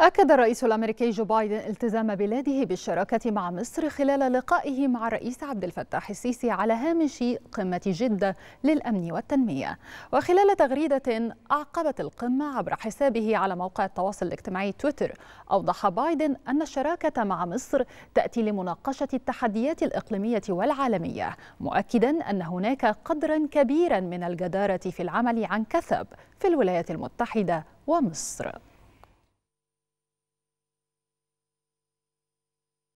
أكد الرئيس الأمريكي جو بايدن التزام بلاده بالشراكة مع مصر خلال لقائه مع الرئيس عبد الفتاح السيسي على هامش قمة جدة للأمن والتنمية وخلال تغريدة أعقبت القمة عبر حسابه على موقع التواصل الاجتماعي تويتر أوضح بايدن أن الشراكة مع مصر تأتي لمناقشة التحديات الإقليمية والعالمية مؤكدا أن هناك قدرا كبيرا من الجدارة في العمل عن كثب في الولايات المتحدة ومصر